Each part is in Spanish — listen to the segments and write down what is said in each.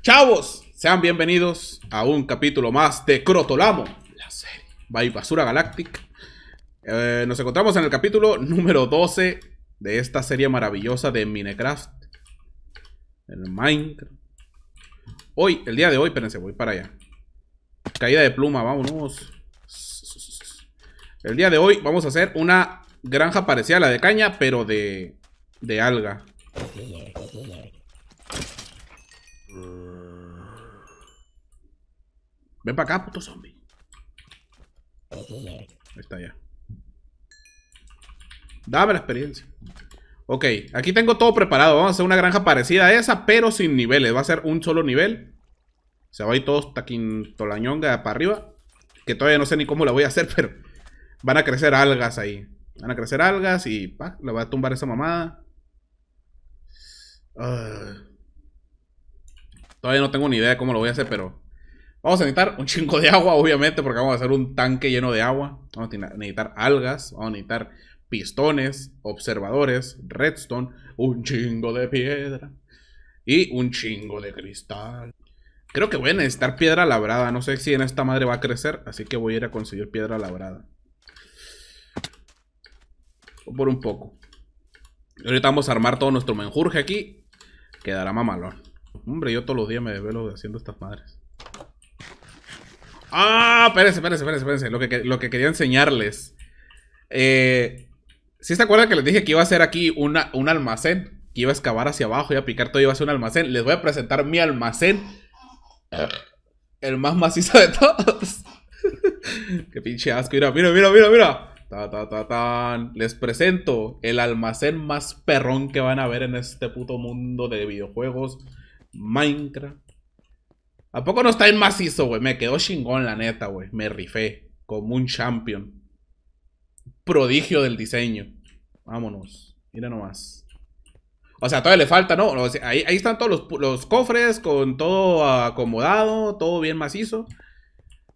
Chavos, sean bienvenidos a un capítulo más de Crotolamo, la serie by Basura Galactic. Eh, nos encontramos en el capítulo número 12 de esta serie maravillosa de Minecraft. El Minecraft. Hoy, el día de hoy, espérense, voy para allá. Caída de pluma, vámonos. El día de hoy vamos a hacer una granja parecida a la de caña, pero de, de alga. Ven para acá, puto zombie. Ahí está ya. Dame la experiencia. Ok, aquí tengo todo preparado. Vamos a hacer una granja parecida a esa, pero sin niveles. Va a ser un solo nivel. Se va a ir todo taquintolañonga para arriba. Que todavía no sé ni cómo la voy a hacer, pero van a crecer algas ahí. Van a crecer algas y pa, la va a tumbar esa mamada. Ah. Todavía no tengo ni idea de cómo lo voy a hacer, pero vamos a necesitar un chingo de agua, obviamente, porque vamos a hacer un tanque lleno de agua. Vamos a necesitar algas, vamos a necesitar pistones, observadores, redstone, un chingo de piedra y un chingo de cristal. Creo que voy a necesitar piedra labrada. No sé si en esta madre va a crecer, así que voy a ir a conseguir piedra labrada. Por un poco. Y ahorita vamos a armar todo nuestro menjurje aquí. Quedará mamalón. Hombre, yo todos los días me desvelo haciendo estas madres. ¡Ah! Espérense, espérense, espérense, espérense. Lo que, quería enseñarles. Eh, ¿Sí se acuerdan que les dije que iba a hacer aquí un almacén? Que iba a excavar hacia abajo y a picar todo y iba a ser un almacén. Les voy a presentar mi almacén. El más macizo de todos. Qué pinche asco. Mira, mira, mira, mira, mira. Ta, ta, ta, Les presento el almacén más perrón que van a ver en este puto mundo de videojuegos. Minecraft. ¿A poco no está en macizo, güey? Me quedó chingón, la neta, güey. Me rifé como un champion. Prodigio del diseño. Vámonos. Mira nomás. O sea, todavía le falta, ¿no? ahí, están todos los, cofres con todo acomodado, todo bien macizo.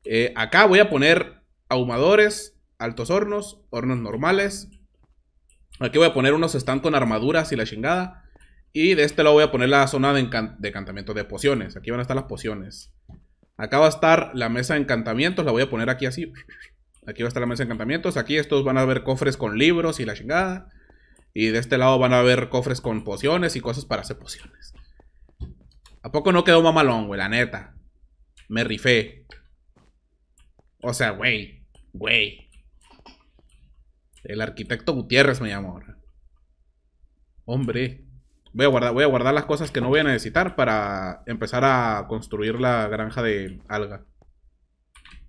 Eh, acá voy a poner ahumadores, altos hornos, hornos normales. Aquí voy a poner unos están con armaduras y la chingada. Y de este lado voy a poner la zona de, de encantamiento de pociones. Aquí van a estar las pociones. Acá va a estar la mesa de encantamientos. La voy a poner aquí así. Aquí va a estar la mesa de encantamientos. Aquí estos van a haber cofres con libros y la chingada. Y de este lado van a haber cofres con pociones y cosas para hacer pociones. ¿A poco no quedó mamalón, güey? La neta. Me rifé. O sea, güey. Güey. El arquitecto Gutiérrez me llamó. Hombre. Voy a, guardar, voy a guardar las cosas que no voy a necesitar para empezar a construir la granja de alga.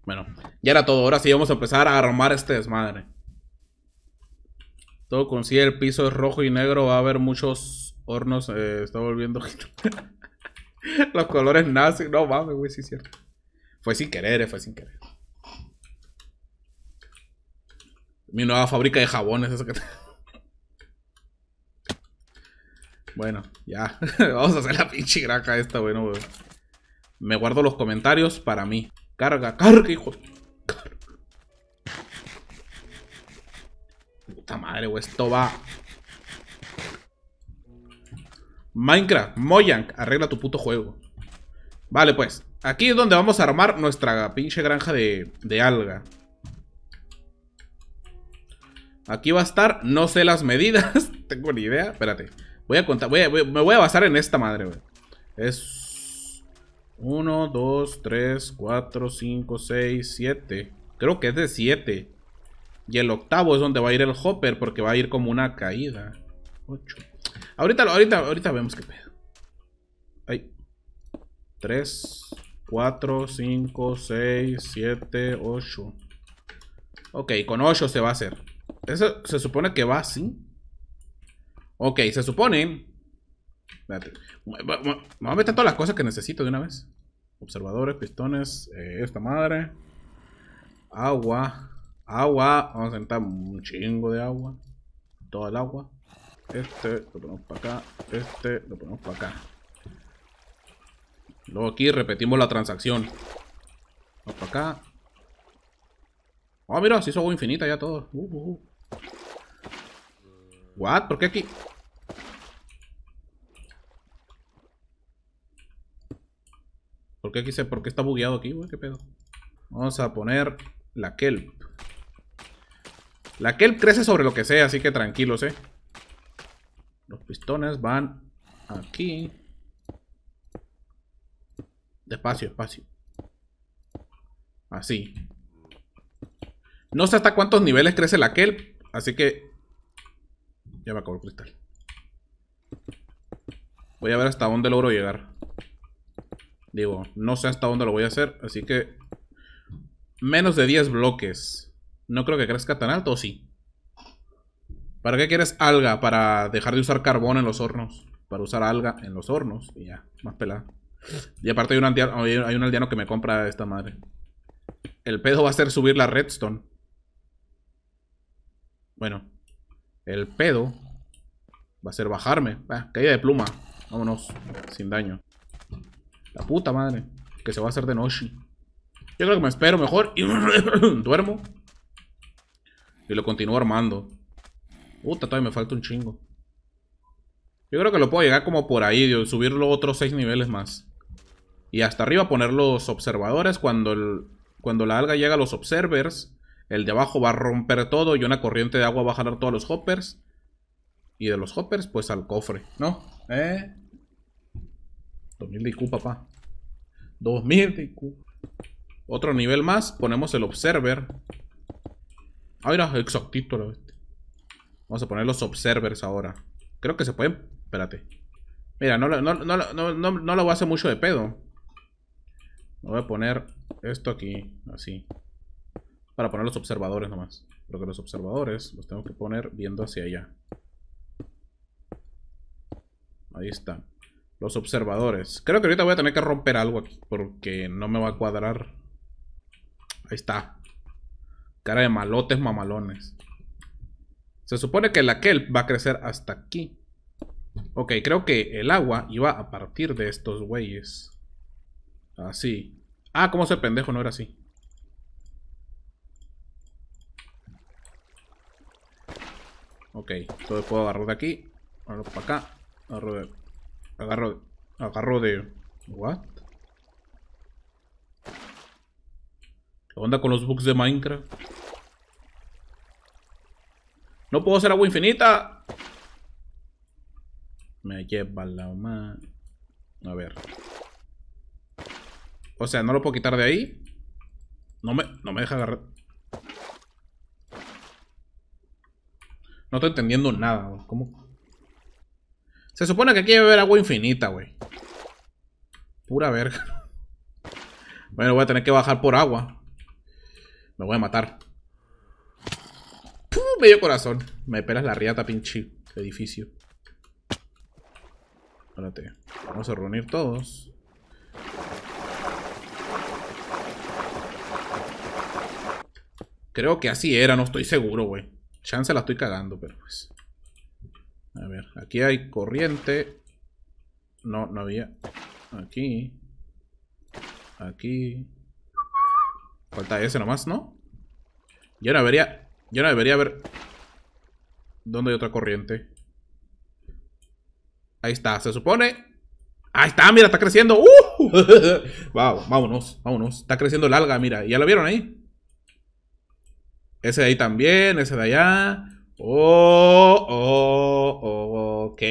Bueno, ya era todo. Ahora sí vamos a empezar a armar este desmadre. Todo consigue el piso es rojo y negro. Va a haber muchos hornos. Eh, está volviendo. Los colores nazis. No mames, güey, sí es cierto. Fue sin querer, eh, fue sin querer. Mi nueva fábrica de jabones, Esa que... Bueno, ya. Vamos a hacer la pinche granja esta, bueno, weón. Me guardo los comentarios para mí. Carga, carga, hijo. Puta madre, weón. Esto va. Minecraft, Mojang, arregla tu puto juego. Vale, pues. Aquí es donde vamos a armar nuestra pinche granja de, de alga. Aquí va a estar, no sé las medidas, tengo ni idea, espérate. Voy a contar, me voy a basar en esta madre, güey. Es 1, 2, 3, 4, 5, 6, 7. Creo que es de 7. Y el octavo es donde va a ir el hopper porque va a ir como una caída. 8. Ahorita, ahorita, ahorita vemos qué pedo. Ahí. 3, 4, 5, 6, 7, 8. Ok, con 8 se va a hacer. Eso se supone que va así. Ok, se supone. Espérate. a meter todas las cosas que necesito de una vez. Observadores, pistones, eh, esta madre. Agua. Agua. Vamos a sentar un chingo de agua. Todo el agua. Este lo ponemos para acá. Este lo ponemos para acá. Luego aquí repetimos la transacción. Vamos para acá. Ah, oh, mira, se hizo agua infinita ya todo. Uh, uh, uh. What? ¿Por qué aquí? ¿Por qué ¿Por qué está bugueado aquí, ¿Qué pedo? Vamos a poner la kelp. La kelp crece sobre lo que sea, así que tranquilos, eh. Los pistones van aquí. Despacio, espacio. Así. No sé hasta cuántos niveles crece la kelp, así que... Ya me acabo el cristal. Voy a ver hasta dónde logro llegar. Digo, no sé hasta dónde lo voy a hacer, así que... Menos de 10 bloques. No creo que crezca tan alto, ¿o sí? ¿Para qué quieres alga? Para dejar de usar carbón en los hornos. Para usar alga en los hornos. Y ya, más pelada. Y aparte hay un, aldeano, hay un aldeano que me compra esta madre. El pedo va a ser subir la redstone. Bueno. El pedo va a ser bajarme. Ah, caída de pluma. Vámonos. Sin daño. La puta madre. Que se va a hacer de noche. Yo creo que me espero mejor y duermo. Y lo continúo armando. Puta, todavía me falta un chingo. Yo creo que lo puedo llegar como por ahí, Dios, subirlo otros seis niveles más. Y hasta arriba poner los observadores. Cuando, el, cuando la alga llega a los observers, el de abajo va a romper todo y una corriente de agua va a jalar todos los hoppers. Y de los hoppers, pues al cofre, ¿no? ¿Eh? 2000 de IQ, papá. 2000 de Otro nivel más, ponemos el Observer. Ah, mira, exactito este. Vamos a poner los Observers ahora. Creo que se pueden... Espérate. Mira, no, lo voy a hacer mucho de pedo. voy a poner esto aquí, así. Para poner los observadores nomás. Creo que los observadores los tengo que poner viendo hacia allá. Ahí está. Los observadores. Creo que ahorita voy a tener que romper algo aquí. Porque no me va a cuadrar. Ahí está. Cara de malotes mamalones. Se supone que la kelp va a crecer hasta aquí. Ok, creo que el agua iba a partir de estos güeyes. Así. Ah, ah como se pendejo no era así. Ok, entonces puedo agarrar de aquí. para acá. Agarro de Agarro, agarro de... ¿What? ¿Qué onda con los bugs de Minecraft? ¡No puedo hacer agua infinita! Me lleva la mano. A ver. O sea, no lo puedo quitar de ahí. No me, no me deja agarrar. No estoy entendiendo nada. ¿Cómo, se supone que aquí debe haber agua infinita, güey. Pura verga. Bueno, voy a tener que bajar por agua. Me voy a matar. ¡Pum! Medio corazón. Me pelas la riata, pinche edificio. Espérate. Vamos a reunir todos. Creo que así era, no estoy seguro, güey. Chance la estoy cagando, pero pues... A ver, aquí hay corriente. No, no había. Aquí. Aquí. Falta ese nomás, ¿no? Yo no debería... Yo no debería ver... ¿Dónde hay otra corriente? Ahí está, se supone. Ahí está, mira, está creciendo. ¡Uh! wow, vámonos, vámonos. Está creciendo el alga, mira. ¿Ya lo vieron ahí? Ese de ahí también, ese de allá. Oh, oh, oh, ok.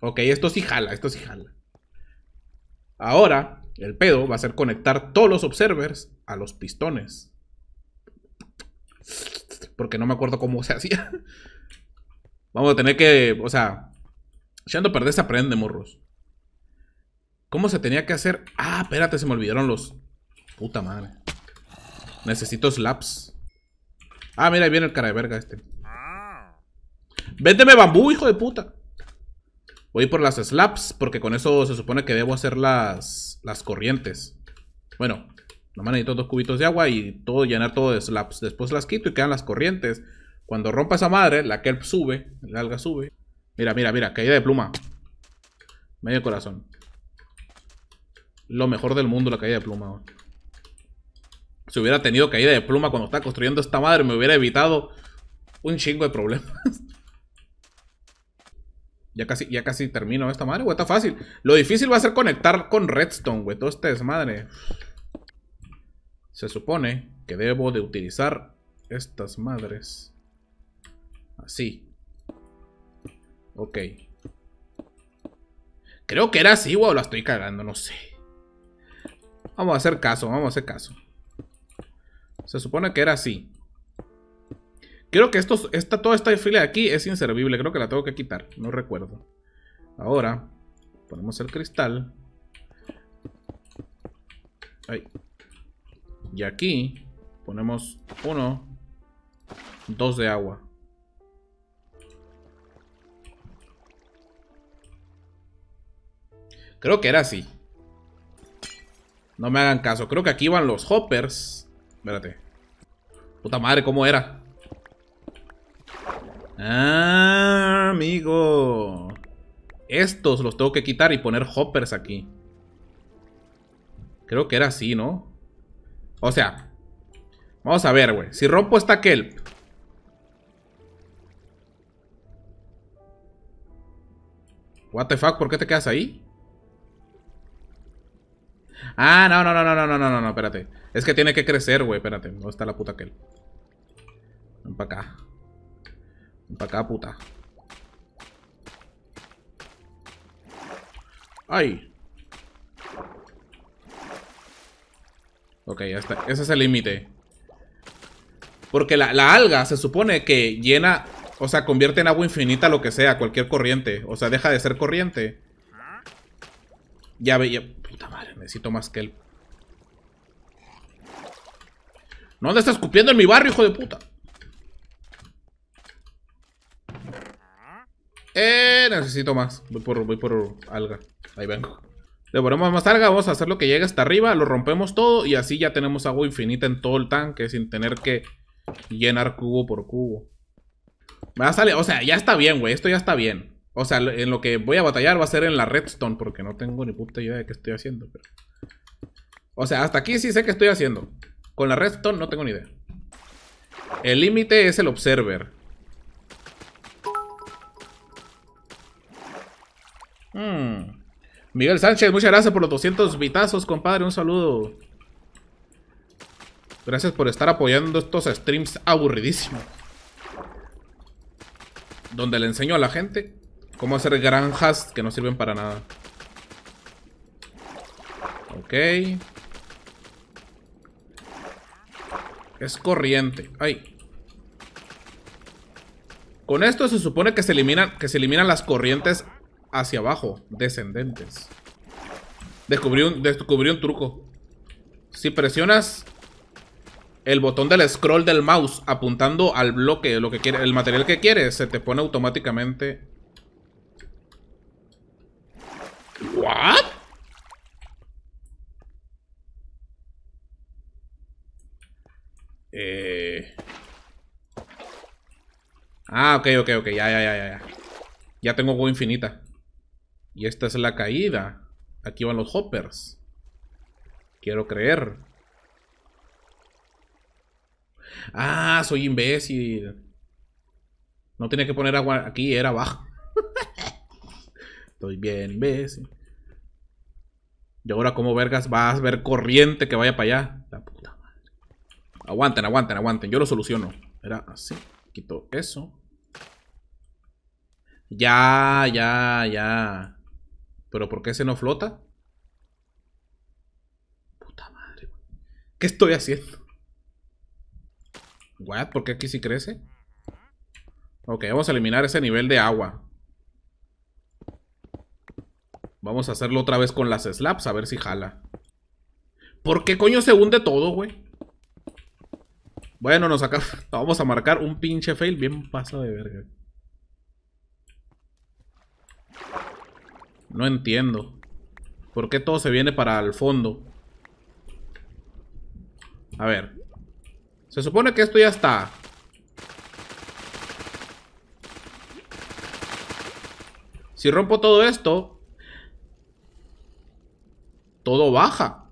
Ok, esto sí jala, esto sí jala. Ahora, el pedo va a ser conectar todos los observers a los pistones. Porque no me acuerdo cómo se hacía. Vamos a tener que, o sea, Si ando se aprende, morros. ¿Cómo se tenía que hacer? Ah, espérate, se me olvidaron los... Puta madre. Necesito slaps. Ah, mira, ahí viene el cara de verga este. Véndeme bambú, hijo de puta. Voy por las slaps, porque con eso se supone que debo hacer las, las corrientes. Bueno, nomás necesito dos cubitos de agua y todo llenar todo de slaps. Después las quito y quedan las corrientes. Cuando rompa esa madre, la kelp sube, la alga sube. Mira, mira, mira, caída de pluma. Medio corazón. Lo mejor del mundo, la caída de pluma. Si hubiera tenido caída de pluma cuando estaba construyendo esta madre, me hubiera evitado un chingo de problemas. Ya casi, ya casi termino esta madre, güey. Está fácil. Lo difícil va a ser conectar con redstone, güey. Todo este desmadre. Se supone que debo de utilizar estas madres. Así. Ok. Creo que era así, güey. la estoy cagando, no sé. Vamos a hacer caso, vamos a hacer caso. Se supone que era así. Creo que esto toda esta fila de aquí es inservible. Creo que la tengo que quitar. No recuerdo. Ahora, ponemos el cristal. Ahí. Y aquí ponemos uno, dos de agua. Creo que era así. No me hagan caso. Creo que aquí iban los hoppers. Espérate. Puta madre, ¿cómo era? Ah, amigo. Estos los tengo que quitar y poner hoppers aquí. Creo que era así, ¿no? O sea, vamos a ver, güey. Si rompo esta kelp. What the fuck, ¿por qué te quedas ahí? Ah, no, no, no, no, no, no, no, no, espérate. Es que tiene que crecer, güey, espérate. ¿Dónde está la puta kelp? Ven para acá. Para acá, puta. ¡Ay! Ok, ya está. Ese es el límite. Porque la, alga se supone que llena... O sea, convierte en agua infinita lo que sea, cualquier corriente. O sea, deja de ser corriente. Ya ve, ya... Puta madre, necesito más que él. El... No escupiendo en mi barrio, hijo de puta. Eh, necesito más. Voy por, voy por alga. Ahí vengo. Le ponemos más alga, vamos a hacer lo que llegue hasta arriba, lo rompemos todo y así ya tenemos agua infinita en todo el tanque sin tener que llenar cubo por cubo. Va a salir, o sea, ya está bien, güey, esto ya está bien. O sea, en lo que voy a batallar va a ser en la redstone porque no tengo ni puta idea de qué estoy haciendo. Pero... O sea, hasta aquí sí sé qué estoy haciendo. Con la redstone no tengo ni idea. El límite es el observer. Mm. Miguel Sánchez, muchas gracias por los 200 vitazos, compadre. Un saludo. Gracias por estar apoyando estos streams aburridísimos. Donde le enseño a la gente cómo hacer granjas que no sirven para nada. Ok. Es corriente. Ay. Con esto se supone que se eliminan, que se eliminan las corrientes hacia abajo, descendentes. Descubrí un, un truco. Si presionas el botón del scroll del mouse apuntando al bloque, lo que quiere, el material que quieres, se te pone automáticamente... ¿What? Eh. Ah, ok, ok, ok, ya, ya, ya, ya. Ya tengo go infinita. Y esta es la caída. Aquí van los hoppers. Quiero creer. Ah, soy imbécil. No tenía que poner agua aquí, era abajo. Estoy bien imbécil. Y ahora como vergas vas a ver corriente que vaya para allá. La puta madre. Aguanten, aguanten, aguanten. Yo lo soluciono. Era así. Quito eso. Ya, ya, ya. ¿Pero por qué se no flota? Puta madre. ¿Qué estoy haciendo? What? ¿Por qué aquí sí crece? Ok, vamos a eliminar ese nivel de agua. Vamos a hacerlo otra vez con las slaps, a ver si jala. ¿Por qué coño se hunde todo, güey? Bueno, nos acá vamos a marcar un pinche fail bien paso de verga. No entiendo. ¿Por qué todo se viene para el fondo? A ver. Se supone que esto ya está. Si rompo todo esto, todo baja.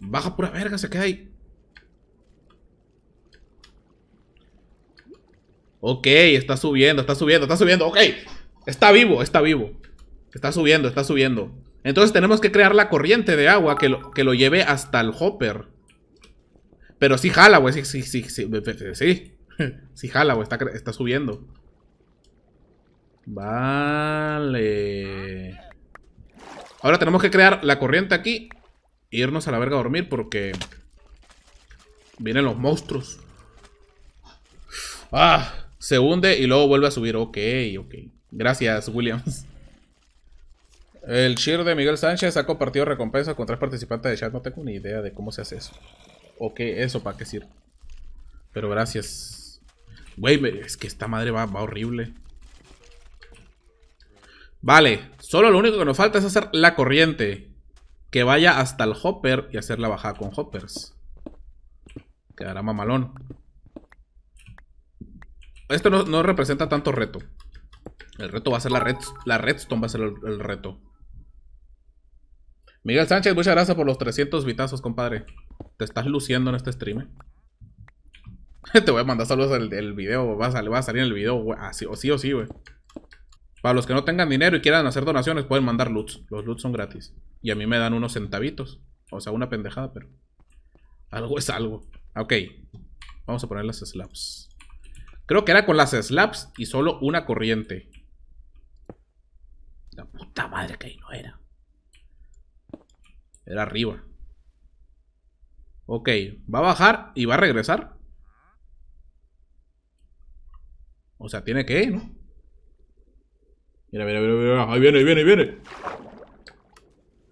Baja pura verga, se queda ahí. Ok, está subiendo, está subiendo, está subiendo. Ok, Está vivo, está vivo. Está subiendo, está subiendo. Entonces tenemos que crear la corriente de agua que lo, que lo lleve hasta el hopper. Pero sí jala, güey. Sí, sí, sí, sí. jala, güey. Está, está subiendo. Vale. Ahora tenemos que crear la corriente aquí. irnos a la verga a dormir porque... Vienen los monstruos. Ah, se hunde y luego vuelve a subir. Ok, ok. Gracias, Williams. El cheer de Miguel Sánchez ha compartido recompensa con tres participantes de chat. No tengo ni idea de cómo se hace eso. O qué eso, para qué sirve. Pero gracias. Güey, es que esta madre va, horrible. Vale, solo lo único que nos falta es hacer la corriente. Que vaya hasta el hopper y hacer la bajada con hoppers. Quedará mamalón. Esto no representa tanto reto. El reto va a ser la red. La redstone va a ser el, reto. Miguel Sánchez, muchas gracias por los 300 vitazos, compadre. Te estás luciendo en este stream. Eh. Te voy a mandar saludos al el video. Va a, salir, en el video, güey. Así, o sí o sí, güey. Para los que no tengan dinero y quieran hacer donaciones, pueden mandar loots. Los loots son gratis. Y a mí me dan unos centavitos. O sea, una pendejada, pero... Algo es algo. Ok. Vamos a poner las slaps. Creo que era con las slaps y solo una corriente. La puta madre que ahí no era. Era arriba. Ok, va a bajar y va a regresar. O sea, tiene que, ¿no? Mira, mira, mira, mira. Ahí viene, ahí viene, ahí viene.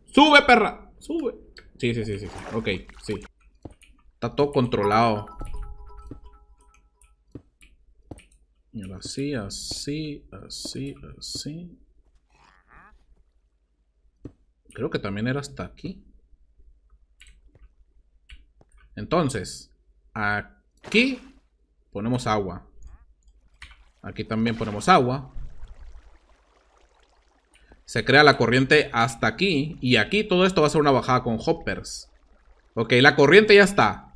¡Sube, perra! ¡Sube! Sí, sí, sí, sí. Ok, sí. Está todo controlado. así, así, así, así. Creo que también era hasta aquí. Entonces, aquí ponemos agua. Aquí también ponemos agua. Se crea la corriente hasta aquí. Y aquí todo esto va a ser una bajada con hoppers. Ok, la corriente ya está.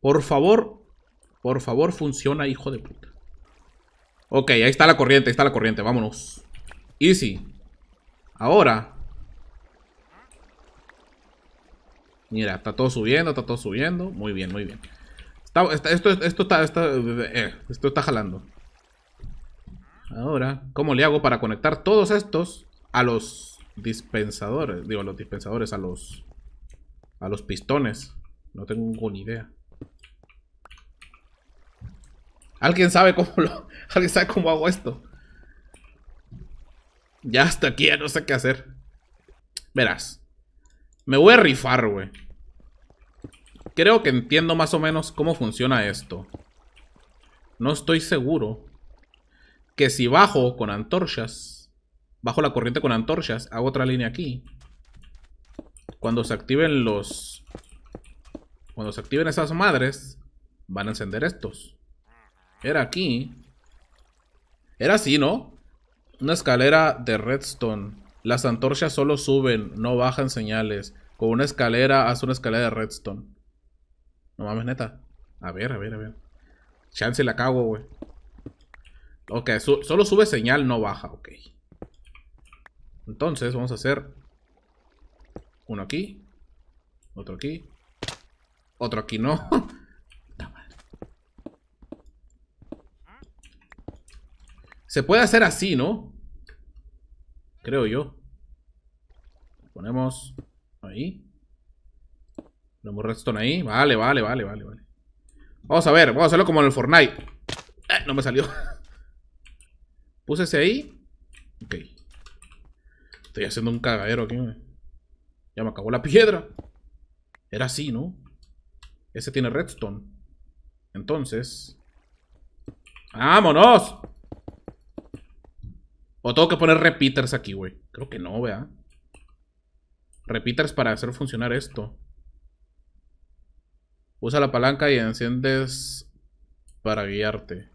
Por favor, por favor funciona, hijo de puta. Ok, ahí está la corriente, ahí está la corriente, vámonos. Easy. Ahora, Mira, está todo subiendo, está todo subiendo. Muy bien, muy bien. esto, está, eh, esto está jalando. Ahora, ¿cómo le hago para conectar todos estos a los dispensadores? Digo, a los dispensadores, a los... A los pistones. No tengo ni idea. ¿Alguien sabe cómo lo... ¿Alguien sabe cómo hago esto? Ya hasta aquí, ya no sé qué hacer. Verás. Me voy a rifar, güey. Creo que entiendo más o menos cómo funciona esto. No estoy seguro que si bajo con antorchas, bajo la corriente con antorchas, hago otra línea aquí. Cuando se activen los... Cuando se activen esas madres, van a encender estos. Era aquí. Era así, ¿no? Una escalera de redstone. Las antorchas solo suben, no bajan señales. Con una escalera, haz una escalera de redstone. No mames, neta. A ver, a ver, a ver. Chance la cago, güey. Ok, solo sube señal, no baja, ok. Entonces, vamos a hacer uno aquí, otro aquí, otro aquí no. Se puede hacer así, ¿no? creo yo. ponemos ahí. Ponemos redstone ahí. Vale, vale, vale, vale, vale. Vamos a ver, vamos a hacerlo como en el Fortnite. Eh, no me salió. Puse ese ahí. Ok. Estoy haciendo un cagadero aquí. Ya me acabó la piedra. Era así, ¿no? Ese tiene redstone. Entonces... ¡Vámonos! O tengo que poner repeaters aquí, güey. Creo que no, vea. Repeaters para hacer funcionar esto. Usa la palanca y enciendes para guiarte.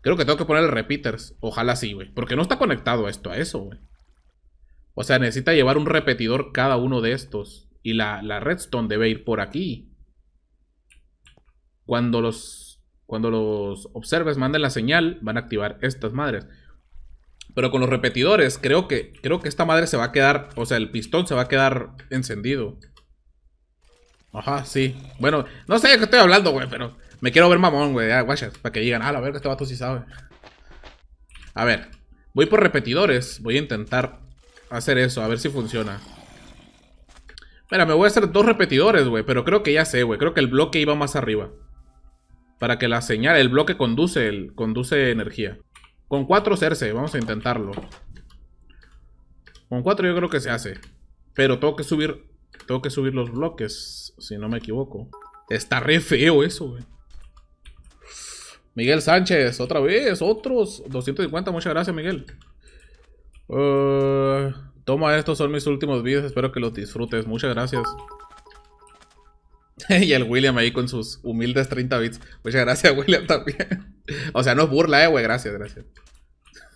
Creo que tengo que poner repeaters. Ojalá sí, güey. Porque no está conectado a esto a eso, güey. O sea, necesita llevar un repetidor cada uno de estos. Y la, la redstone debe ir por aquí. Cuando los cuando los observes manden la señal, van a activar estas madres. Pero con los repetidores, creo que, creo que esta madre se va a quedar, o sea, el pistón se va a quedar encendido. Ajá, sí. Bueno, no sé de qué estoy hablando, güey, pero me quiero ver mamón, güey. para que digan, ah, la verga, este vato sí sabe. A ver, voy por repetidores. Voy a intentar hacer eso, a ver si funciona. Mira, me voy a hacer dos repetidores, güey, pero creo que ya sé, güey. Creo que el bloque iba más arriba. Para que la señal, el bloque conduce, conduce energía. Con 4 cerce, vamos a intentarlo. Con 4 yo creo que se hace. Pero tengo que subir, tengo que subir los bloques, si no me equivoco. Está re feo eso, güey. Miguel Sánchez, otra vez, otros 250, muchas gracias Miguel. Eh, toma estos son mis últimos vídeos, espero que los disfrutes, muchas gracias. y el William ahí con sus humildes 30 bits. Muchas gracias, William, también. o sea, no es burla, eh, güey. Gracias, gracias.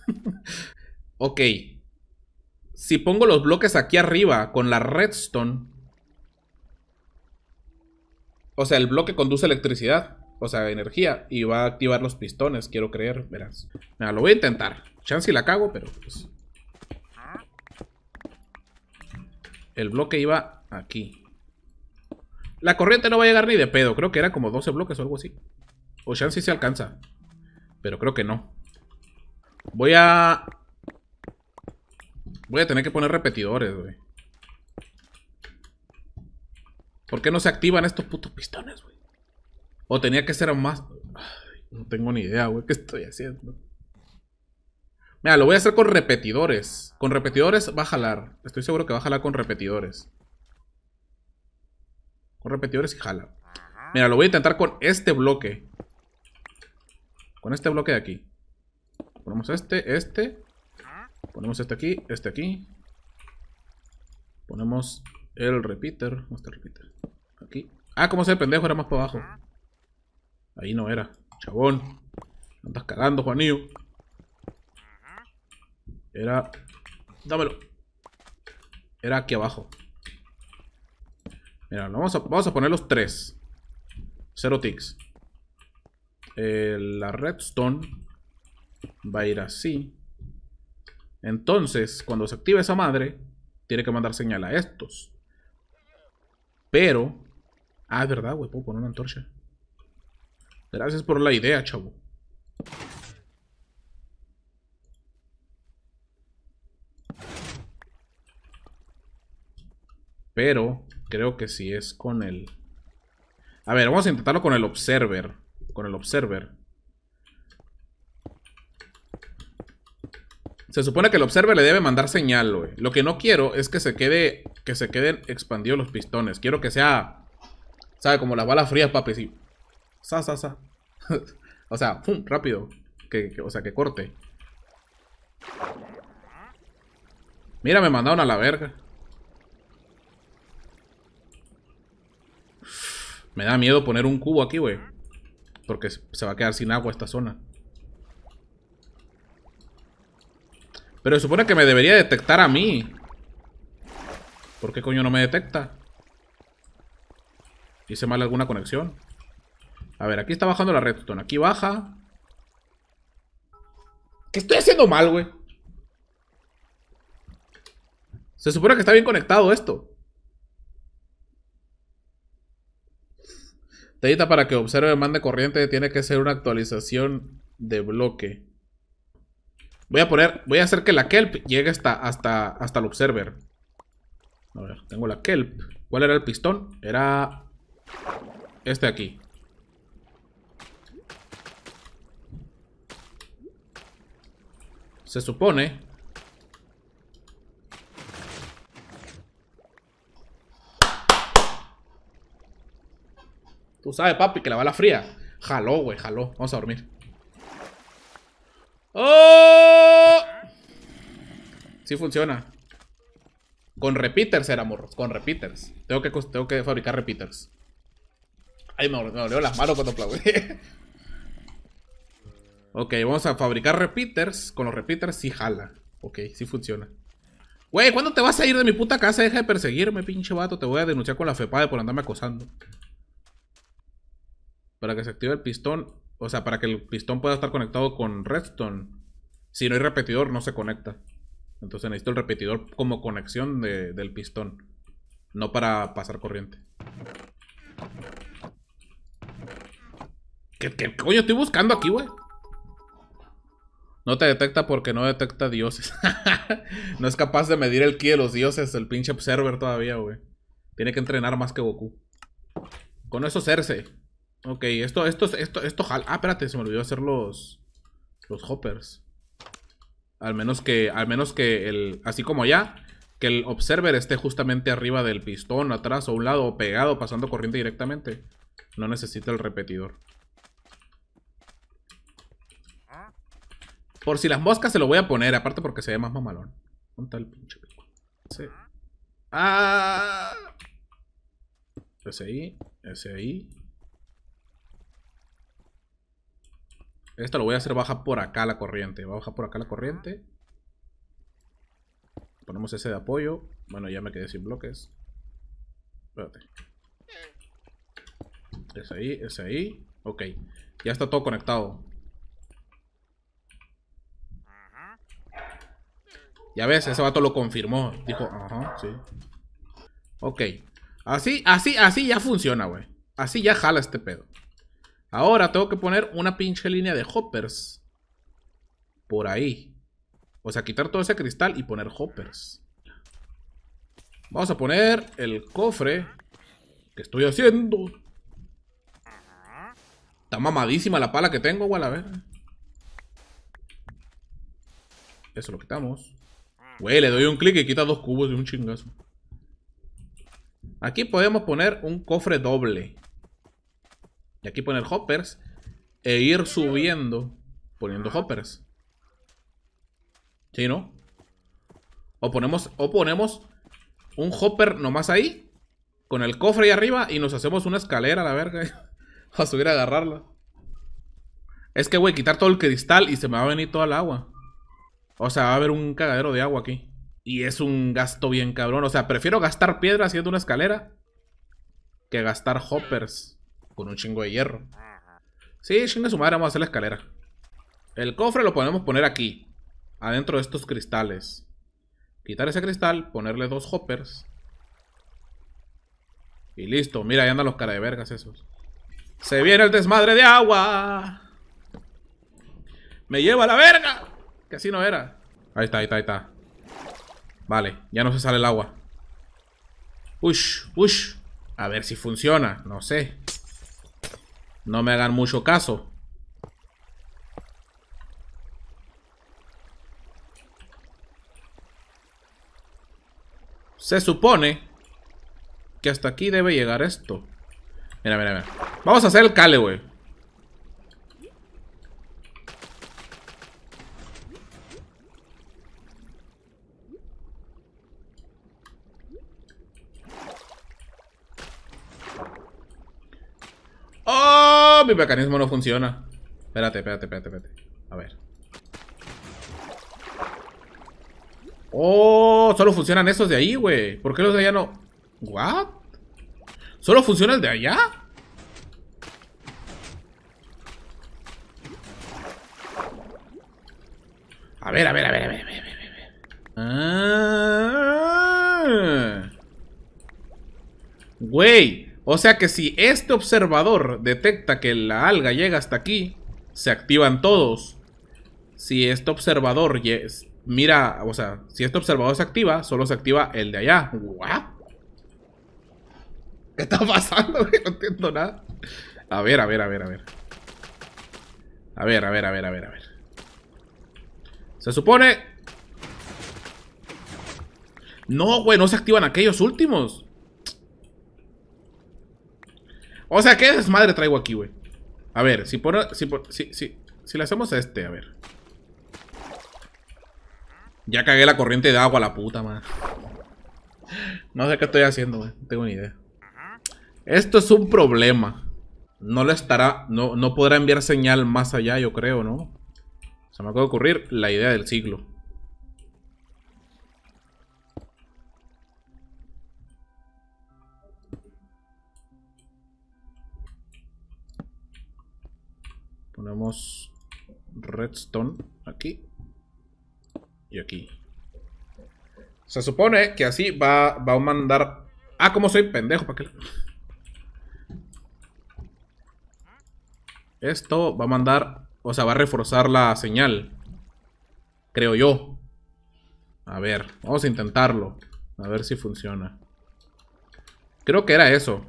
ok. Si pongo los bloques aquí arriba con la redstone. O sea, el bloque conduce electricidad. O sea, energía. Y va a activar los pistones, quiero creer. Verás. lo voy a intentar. Chance y la cago, pero pues. El bloque iba aquí. La corriente no va a llegar ni de pedo. Creo que era como 12 bloques o algo así. O chance si se alcanza. Pero creo que no. Voy a... Voy a tener que poner repetidores, güey. ¿Por qué no se activan estos putos pistones, güey? O tenía que ser más... no tengo ni idea, güey. ¿Qué estoy haciendo? Mira, lo voy a hacer con repetidores. Con repetidores va a jalar. Estoy seguro que va a jalar con repetidores repetidores y jala. Mira, lo voy a intentar con este bloque. Con este bloque de aquí. Ponemos este, este. Ponemos este aquí, este aquí. Ponemos el repeater. ¿Dónde está repeater? Aquí. Ah, como se pendejo era más para abajo. Ahí no era. Chabón. Andas cagando, Juanillo. Era... Dámelo. Era aquí abajo vamos a, poner los tres. Cero ticks. Eh, la redstone va a ir así. Entonces, cuando se active esa madre, tiene que mandar señal a estos. Pero... Ah, es verdad, güey, puedo poner una antorcha. Gracias por la idea, chavo. Pero... Creo que sí es con el... A ver, vamos a intentarlo con el observer. Con el observer. Se supone que el observer le debe mandar señal, güey. Lo que no quiero es que se quede... Que se queden expandidos los pistones. Quiero que sea... ¿Sabe? Como las balas frías, papi. Sí. Sa, sa, sa. o sea, pum, rápido. o sea, que corte. Mira, me mandaron a la verga. Me da miedo poner un cubo aquí, güey. Porque se va a quedar sin agua esta zona. Pero se supone que me debería detectar a mí. ¿Por qué coño no me detecta? ¿Hice mal alguna conexión? A ver, aquí está bajando la redstone. Aquí baja. ¿Qué estoy haciendo mal, güey? Se supone que está bien conectado esto. Data para que observe el mando corriente tiene que ser una actualización de bloque. Voy a poner, voy a hacer que la kelp llegue hasta, hasta, hasta el observer. A ver, tengo la kelp. ¿Cuál era el pistón? Era este aquí. Se supone Tú sabes, papi, que la bala fría. Jaló, güey, jaló. Vamos a dormir. ¡Oh! Sí funciona. Con repeaters era, morros. Con repeaters. Tengo que, tengo que fabricar repeaters. Ay, me, me las manos cuando aplaudí. ok, vamos a fabricar repeaters. Con los repeaters sí jala. Ok, sí funciona. Güey, ¿cuándo te vas a ir de mi puta casa? Deja de perseguirme, pinche vato. Te voy a denunciar con la FEPADE por andarme acosando para que se active el pistón, o sea, para que el pistón pueda estar conectado con redstone, si no hay repetidor no se conecta. Entonces necesito el repetidor como conexión del pistón, no para pasar corriente. ¿Qué, qué coño estoy buscando aquí, güey? No te detecta porque no detecta dioses. no es capaz de medir el ki de los dioses, el pinche observer todavía, güey. Tiene que entrenar más que Goku. Con eso Cersei. Ok, esto, esto, esto, esto jala. Ah, espérate, se me olvidó hacer los. Los hoppers. Al menos que. Al menos que el. Así como ya. Que el observer esté justamente arriba del pistón, atrás, o a un lado, pegado, pasando corriente directamente. No necesita el repetidor. Por si las moscas se lo voy a poner, aparte porque se ve más mamalón. Ponta el pinche pico? Sí. Ah. Ese ahí, ese ahí. Esto lo voy a hacer baja por acá la corriente. Va bajar por acá la corriente. Ponemos ese de apoyo. Bueno, ya me quedé sin bloques. Espérate. Es ahí, es ahí. Ok. Ya está todo conectado. Ya ves, ese vato lo confirmó. Dijo, ajá, sí. Ok. Así, así, así ya funciona, güey. Así ya jala este pedo. Ahora tengo que poner una pinche línea de hoppers. Por ahí. O sea, quitar todo ese cristal y poner hoppers. Vamos a poner el cofre. Que estoy haciendo. Está mamadísima la pala que tengo, igual a ver. Eso lo quitamos. Güey, le doy un clic y quita dos cubos de un chingazo. Aquí podemos poner un cofre doble. Y aquí poner hoppers e ir subiendo poniendo hoppers. ¿Sí, no? O ponemos, o ponemos un hopper nomás ahí, con el cofre ahí arriba y nos hacemos una escalera la verga. a subir a agarrarla. Es que, güey, quitar todo el cristal y se me va a venir toda el agua. O sea, va a haber un cagadero de agua aquí. Y es un gasto bien cabrón. O sea, prefiero gastar piedra haciendo una escalera que gastar hoppers. Con un chingo de hierro. Sí, chinga su madre, vamos a hacer la escalera. El cofre lo podemos poner aquí. Adentro de estos cristales. Quitar ese cristal, ponerle dos hoppers. Y listo, mira, ahí andan los cara de vergas esos. ¡Se viene el desmadre de agua! ¡Me lleva a la verga! Que así no era. Ahí está, ahí está, ahí está. Vale, ya no se sale el agua. Ush, ush. A ver si funciona, no sé. No me hagan mucho caso. Se supone que hasta aquí debe llegar esto. Mira, mira, mira. Vamos a hacer el cale, güey. Mi mecanismo no funciona. Espérate, espérate, espérate, espérate. A ver. ¡Oh! Solo funcionan esos de ahí, güey. ¿Por qué los de allá no...? ¿What? ¿Solo funciona el de allá? A ver, a ver, a ver, a ver, a ver, a ver. Ah. Güey. O sea que si este observador detecta que la alga llega hasta aquí, se activan todos. Si este observador mira, o sea, si este observador se activa, solo se activa el de allá. ¿Qué está pasando? No entiendo nada. A ver, a ver, a ver, a ver. A ver, a ver, a ver, a ver, a ver. Se supone... No, güey, no se activan aquellos últimos. O sea, ¿qué desmadre traigo aquí, güey? A ver, si por... Si, si, le hacemos a este, a ver. Ya cagué la corriente de agua, la puta madre. No sé qué estoy haciendo, güey. No tengo ni idea. Esto es un problema. No lo estará... No, no podrá enviar señal más allá, yo creo, ¿no? Se me acaba de ocurrir la idea del siglo. Ponemos redstone aquí y aquí. Se supone que así va, a mandar... Ah, como soy pendejo, ¿para Esto va a mandar... O sea, va a reforzar la señal. Creo yo. A ver, vamos a intentarlo. A ver si funciona. Creo que era eso.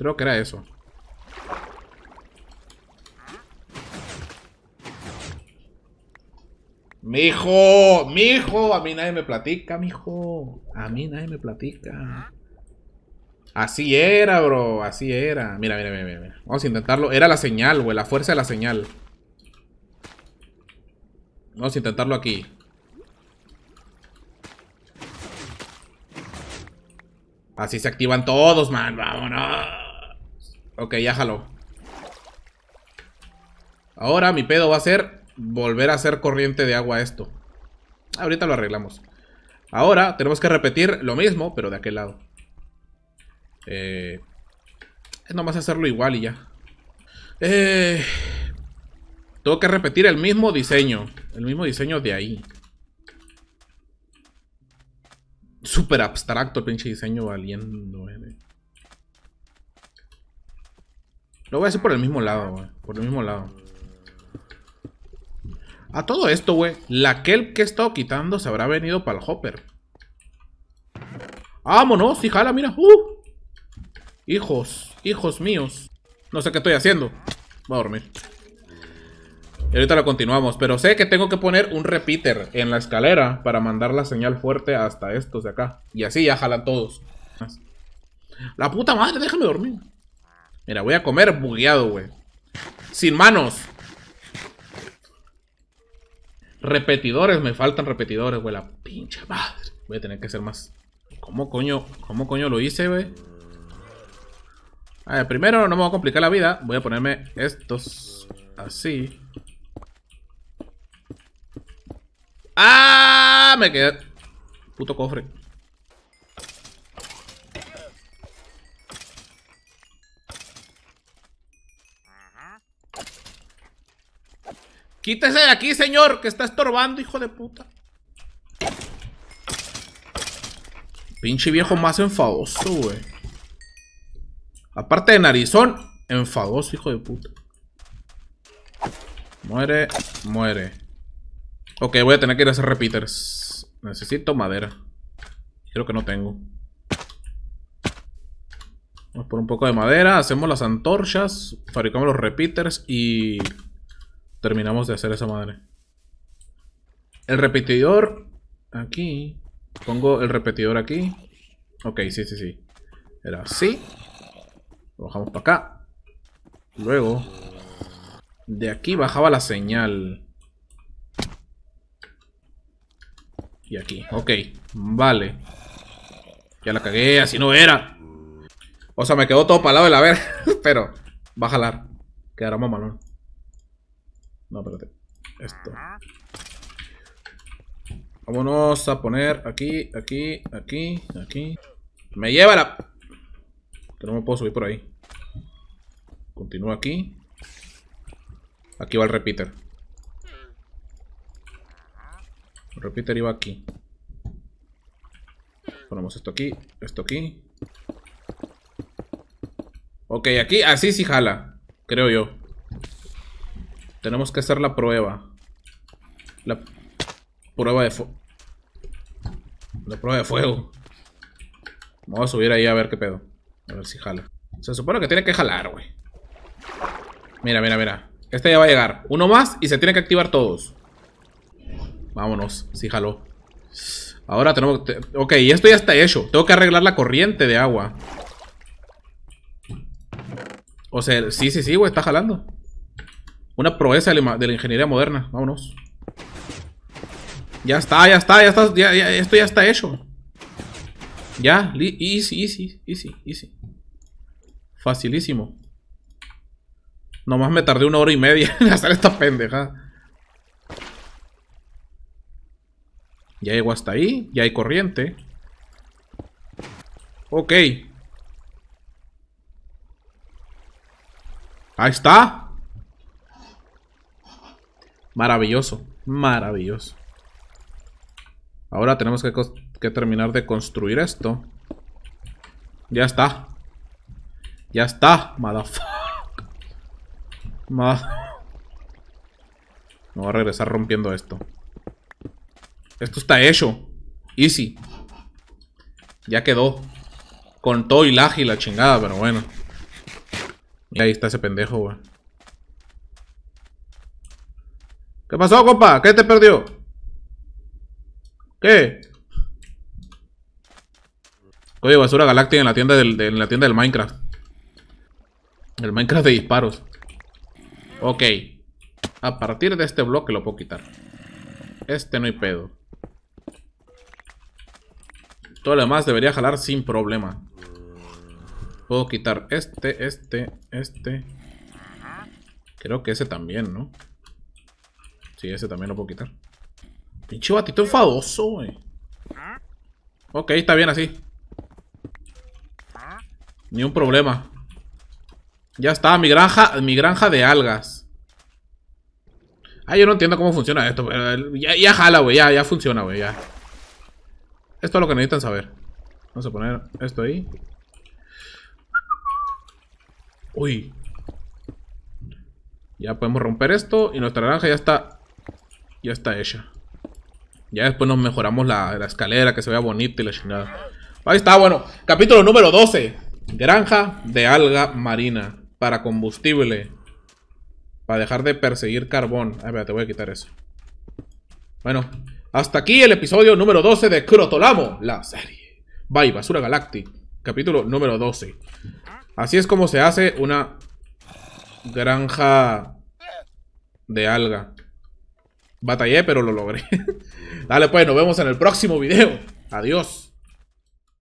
Creo que era eso. ¡Mijo! ¡Mijo! A mí nadie me platica, mijo. A mí nadie me platica. Así era, bro. Así era. Mira, mira, mira, mira. Vamos a intentarlo. Era la señal, güey. La fuerza de la señal. Vamos a intentarlo aquí. Así se activan todos, man. Vámonos. Ok, ya jaló. Ahora mi pedo va a ser volver a hacer corriente de agua esto. Ahorita lo arreglamos. Ahora tenemos que repetir lo mismo, pero de aquel lado. Eh, es nomás hacerlo igual y ya. Eh, tengo que repetir el mismo diseño. El mismo diseño de ahí. Súper abstracto el pinche diseño valiendo. Eh, lo voy a hacer por el mismo lado, güey. Por el mismo lado. A todo esto, güey. La kelp que he estado quitando se habrá venido para el hopper. ¡Vámonos! ¡Sí, jala! ¡Mira! ¡Uh! Hijos. Hijos míos. No sé qué estoy haciendo. Voy a dormir. Y ahorita lo continuamos. Pero sé que tengo que poner un repeater en la escalera para mandar la señal fuerte hasta estos de acá. Y así ya jalan todos. La puta madre, déjame dormir. Mira, voy a comer bugueado, güey. Sin manos. Repetidores, me faltan repetidores, güey. La pinche madre. Voy a tener que hacer más. ¿Cómo coño? ¿Cómo coño lo hice, güey? A ver, primero no me voy a complicar la vida. Voy a ponerme estos así. ¡Ah! Me quedé. Puto cofre. Quítese de aquí, señor, que está estorbando, hijo de puta. Pinche viejo más enfadoso, güey. Aparte de narizón, enfadoso, hijo de puta. Muere, muere. Ok, voy a tener que ir a hacer repeaters. Necesito madera. Creo que no tengo. Vamos por un poco de madera, hacemos las antorchas, fabricamos los repeaters y terminamos de hacer esa madre. El repetidor aquí. Pongo el repetidor aquí. Ok, sí, sí, sí. Era así. Lo bajamos para acá. Luego, de aquí bajaba la señal. Y aquí, ok, vale. Ya la cagué, así no era. O sea, me quedó todo para lado de la verga, pero va a jalar. Quedará malo no, espérate. Esto. Vámonos a poner aquí, aquí, aquí, aquí. ¡Me lleva la...! Que no me puedo subir por ahí. Continúa aquí. Aquí va el repeater. El repeater iba aquí. Ponemos esto aquí, esto aquí. Ok, aquí así sí jala. Creo yo. Tenemos que hacer la prueba. La prueba de fuego. La prueba de fuego. Vamos a subir ahí a ver qué pedo. A ver si jala. Se supone que tiene que jalar, güey. Mira, mira, mira. Este ya va a llegar. Uno más y se tiene que activar todos. Vámonos. Sí jaló. Ahora tenemos que... Ok, esto ya está hecho. Tengo que arreglar la corriente de agua. O sea, sí, sí, sí, güey. Está jalando. Una proeza de la ingeniería moderna. Vámonos. Ya está, ya está, ya está. esto ya está hecho. Ya, easy, easy, easy, easy. Facilísimo. Nomás me tardé una hora y media en hacer esta pendeja. Ya llego hasta ahí, ya hay corriente. Ok. Ahí está. Maravilloso, maravilloso. Ahora tenemos que, terminar de construir esto. Ya está. Ya está, motherfucker. Me voy a regresar rompiendo esto. Esto está hecho. Easy. Ya quedó. Con todo y y la chingada, pero bueno. Y ahí está ese pendejo, güey. ¿Qué pasó, compa? ¿Qué te perdió? ¿Qué? Código basura galáctica en la tienda del, de, en la tienda del Minecraft. El Minecraft de disparos. Ok. A partir de este bloque lo puedo quitar. Este no hay pedo. Todo lo demás debería jalar sin problema. Puedo quitar este, este, este. Creo que ese también, ¿no? Sí, ese también lo puedo quitar. Pinche batito enfadoso, güey. Ok, está bien así. Ni un problema. Ya está, mi granja, mi granja de algas. Ah, yo no entiendo cómo funciona esto. ya, ya jala, güey. Ya, ya funciona, güey. Ya. Esto es lo que necesitan saber. Vamos a poner esto ahí. Uy. Ya podemos romper esto. Y nuestra granja ya está ya está hecha. Ya después nos mejoramos la, la escalera, que se vea bonita y la chingada. Ahí está, bueno. Capítulo número 12. Granja de alga marina. Para combustible. Para dejar de perseguir carbón. A ver, te voy a quitar eso. Bueno, hasta aquí el episodio número 12 de Crotolamo, la serie. Bye, Basura Galactic. Capítulo número 12. Así es como se hace una granja de alga. Batallé, pero lo logré. Dale, pues, nos vemos en el próximo video. Adiós.